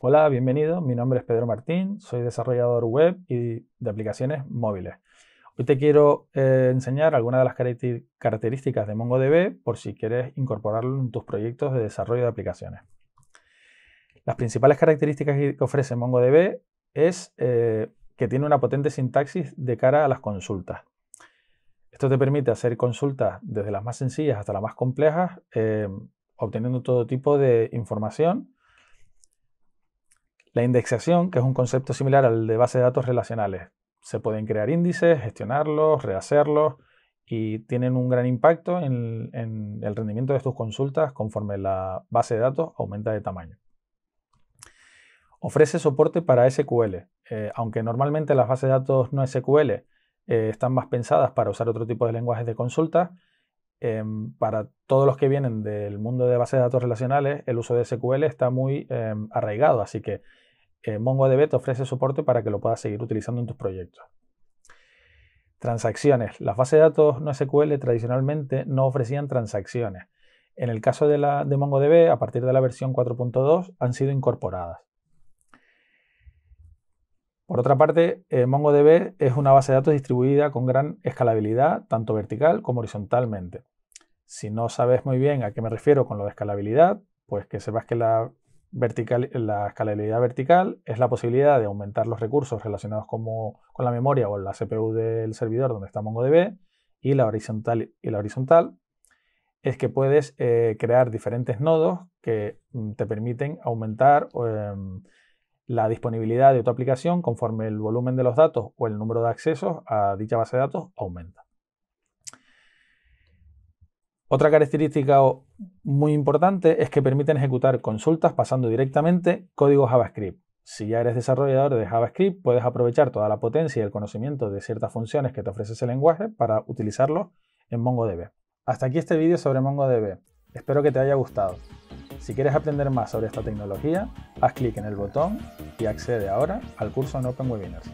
Hola, bienvenido. Mi nombre es Pedro Martín, soy desarrollador web y de aplicaciones móviles. Hoy te quiero eh, enseñar algunas de las características de MongoDB por si quieres incorporarlo en tus proyectos de desarrollo de aplicaciones. Las principales características que ofrece MongoDB es eh, que tiene una potente sintaxis de cara a las consultas. Esto te permite hacer consultas desde las más sencillas hasta las más complejas, eh, obteniendo todo tipo de información la indexación, que es un concepto similar al de base de datos relacionales. Se pueden crear índices, gestionarlos, rehacerlos y tienen un gran impacto en, el rendimiento de tus consultas conforme la base de datos aumenta de tamaño. Ofrece soporte para SQL. Eh, aunque normalmente las bases de datos no SQL eh, están más pensadas para usar otro tipo de lenguajes de consulta, Em, para todos los que vienen del mundo de bases de datos relacionales, el uso de SQL está muy em, arraigado, así que eh, MongoDB te ofrece soporte para que lo puedas seguir utilizando en tus proyectos. Transacciones. Las bases de datos no SQL tradicionalmente no ofrecían transacciones. En el caso de MongoDB, a partir de la versión 4.2 han sido incorporadas. Por otra parte, eh, MongoDB es una base de datos distribuida con gran escalabilidad, tanto vertical como horizontalmente. Si no sabes muy bien a qué me refiero con lo de escalabilidad, pues que sepas que la, vertical, la escalabilidad vertical es la posibilidad de aumentar los recursos relacionados con la memoria o la CPU del servidor donde está MongoDB, y la horizontal, y la horizontal es que puedes eh, crear diferentes nodos que mm, te permiten aumentar em, la disponibilidad de tu aplicación conforme el volumen de los datos o el número de accesos a dicha base de datos aumenta. Otra característica muy importante es que permiten ejecutar consultas pasando directamente código JavaScript. Si ya eres desarrollador de JavaScript, puedes aprovechar toda la potencia y el conocimiento de ciertas funciones que te ofrece ese lenguaje para utilizarlo en MongoDB. Hasta aquí este vídeo sobre MongoDB. Espero que te haya gustado. Si quieres aprender más sobre esta tecnología, haz clic en el botón y accede ahora al curso en Open Webinars.